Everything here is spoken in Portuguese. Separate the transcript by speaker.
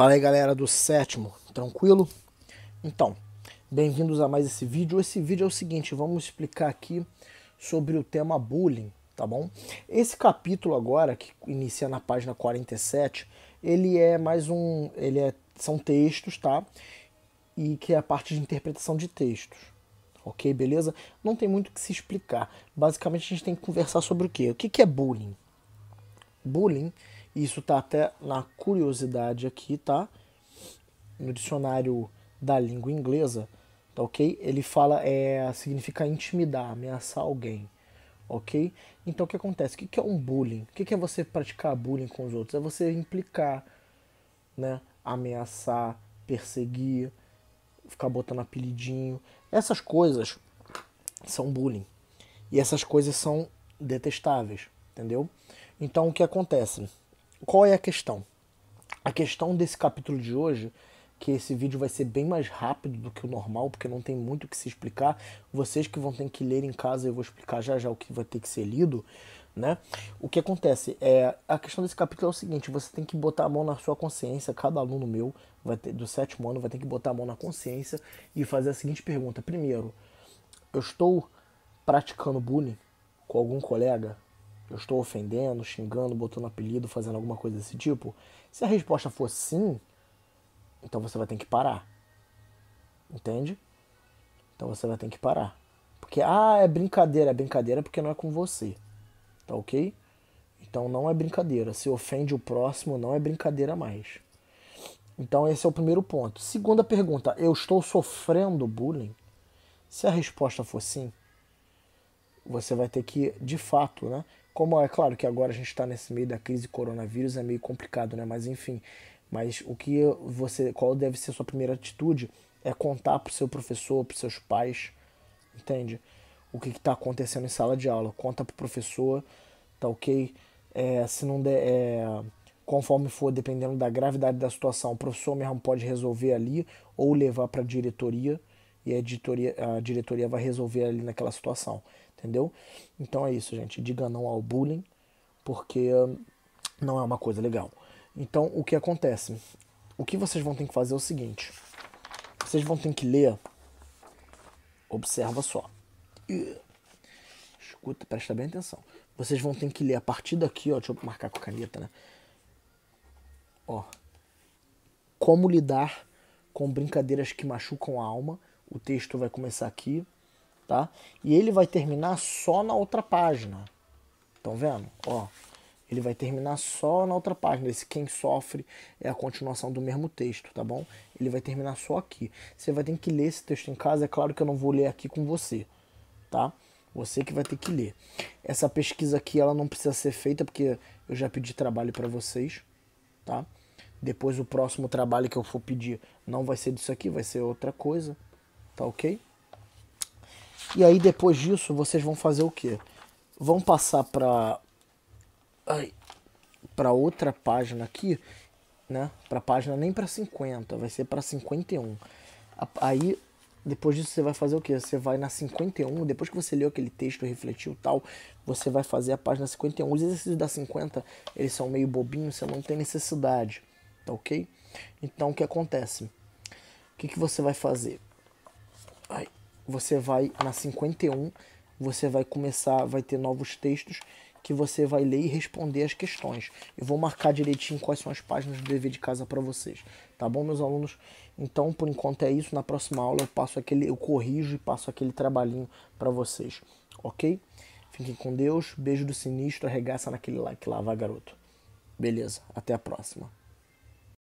Speaker 1: Fala aí galera do sétimo, tranquilo? Então, bem-vindos a mais esse vídeo. Esse vídeo é o seguinte, vamos explicar aqui sobre o tema bullying, tá bom? Esse capítulo agora, que inicia na página 47, ele é mais um, ele é, são textos, tá? E que é a parte de interpretação de textos, ok? Beleza? Não tem muito o que se explicar. Basicamente a gente tem que conversar sobre o quê? O que, que é bullying? Bullying isso tá até na curiosidade aqui, tá? No dicionário da língua inglesa, tá ok? Ele fala, é, significa intimidar, ameaçar alguém, ok? Então o que acontece? O que é um bullying? O que é você praticar bullying com os outros? É você implicar, né? Ameaçar, perseguir, ficar botando apelidinho. Essas coisas são bullying. E essas coisas são detestáveis, entendeu? Então o que acontece? qual é a questão? A questão desse capítulo de hoje, que esse vídeo vai ser bem mais rápido do que o normal, porque não tem muito o que se explicar. Vocês que vão ter que ler em casa, eu vou explicar já já o que vai ter que ser lido, né? O que acontece é a questão desse capítulo é o seguinte: você tem que botar a mão na sua consciência. Cada aluno meu vai ter, do sétimo ano vai ter que botar a mão na consciência e fazer a seguinte pergunta: primeiro, eu estou praticando bullying com algum colega? eu estou ofendendo, xingando, botando apelido, fazendo alguma coisa desse tipo? Se a resposta for sim, então você vai ter que parar. Entende? Então você vai ter que parar. Porque, ah, é brincadeira, é brincadeira porque não é com você. Tá ok? Então não é brincadeira. Se ofende o próximo, não é brincadeira mais. Então esse é o primeiro ponto. Segunda pergunta, eu estou sofrendo bullying? Se a resposta for sim, você vai ter que, de fato, né? Como é claro que agora a gente está nesse meio da crise coronavírus, é meio complicado, né? Mas enfim, mas o que você, qual deve ser sua primeira atitude é contar para o seu professor, para seus pais, entende? O que está acontecendo em sala de aula? Conta para o professor, tá ok? É, se não der, é, conforme for, dependendo da gravidade da situação, o professor mesmo pode resolver ali ou levar para a diretoria e a, editoria, a diretoria vai resolver ali naquela situação, entendeu? Então é isso, gente. Diga não ao bullying, porque hum, não é uma coisa legal. Então o que acontece? O que vocês vão ter que fazer é o seguinte: vocês vão ter que ler. Observa só. Escuta, presta bem atenção. Vocês vão ter que ler a partir daqui, ó. Deixa eu marcar com a caneta, né? Ó. Como lidar com brincadeiras que machucam a alma o texto vai começar aqui, tá? E ele vai terminar só na outra página. Estão vendo? Ó, ele vai terminar só na outra página. Esse quem sofre é a continuação do mesmo texto, tá bom? Ele vai terminar só aqui. Você vai ter que ler esse texto em casa. É claro que eu não vou ler aqui com você, tá? Você que vai ter que ler. Essa pesquisa aqui ela não precisa ser feita porque eu já pedi trabalho para vocês, tá? Depois o próximo trabalho que eu for pedir não vai ser disso aqui, vai ser outra coisa, tá ok? E aí depois disso vocês vão fazer o quê? Vão passar para para outra página aqui, né? Para página nem para 50, vai ser para 51. Aí depois disso você vai fazer o quê? Você vai na 51, depois que você leu aquele texto, refletiu tal, você vai fazer a página 51. Os exercícios da 50, eles são meio bobinhos, você não tem necessidade, tá ok? Então o que acontece? O que, que você vai fazer? Ai, você vai na 51, você vai começar, vai ter novos textos que você vai ler e responder as questões. Eu vou marcar direitinho quais são as páginas do dever de casa para vocês, tá bom, meus alunos? Então, por enquanto é isso. Na próxima aula eu passo aquele, eu corrijo e passo aquele trabalhinho para vocês, ok? Fiquem com Deus, beijo do sinistro, arregaça naquele like lá, vai garoto. Beleza, até a próxima.